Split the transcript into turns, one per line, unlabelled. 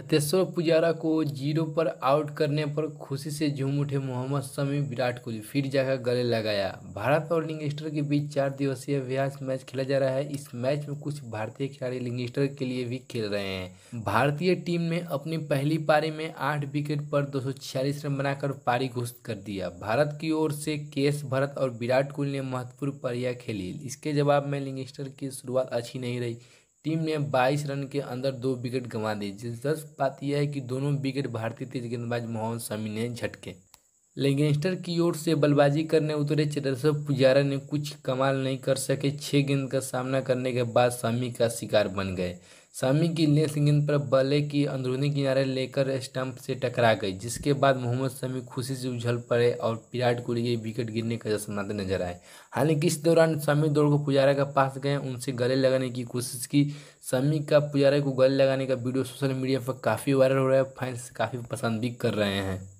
चतेश्वर पुजारा को जीरो पर आउट करने पर खुशी से झूम उठे मोहम्मद शमी विराट कोहली फिर जाकर गले लगाया भारत और लिंगेस्टर के बीच चार दिवसीय अभ्यास मैच खेला जा रहा है इस मैच में कुछ भारतीय खिलाड़ी लिंगेस्टर के लिए भी खेल रहे हैं भारतीय टीम ने अपनी पहली पारी में आठ विकेट पर दो रन बनाकर पारी घोषित कर दिया भारत की ओर से के भरत और विराट कोहली ने महत्वपूर्ण पारियां खेली इसके जवाब में लिंगेस्टर की शुरुआत अच्छी नहीं रही टीम ने 22 रन के अंदर दो विकेट गंवा दी दिलचस्प बात यह है कि दोनों विकेट भारतीय तेज गेंदबाज मोहम्मद शमी ने झटके लेगेंस्टर की ओर से बल्लेबाजी करने उतरे चेतरसभ पुजारा ने कुछ कमाल नहीं कर सके छः गेंद का सामना करने के बाद शमी का शिकार बन गए शामी की लेग स्किन पर बल्ले की अंदरूनी किनारे लेकर स्टंप से टकरा गई जिसके बाद मोहम्मद शमी खुशी से उछल पड़े और विराट कोहली के विकेट गिरने का जश्न मनाते नजर आए हालांकि इस दौरान शमी दौड़ को पुजारा के पास गए उनसे गले लगाने की कोशिश की शमी का पुजारा को गले लगाने का वीडियो सोशल मीडिया पर काफ़ी वायरल हो रहा है फैंस काफ़ी पसंद भी कर रहे हैं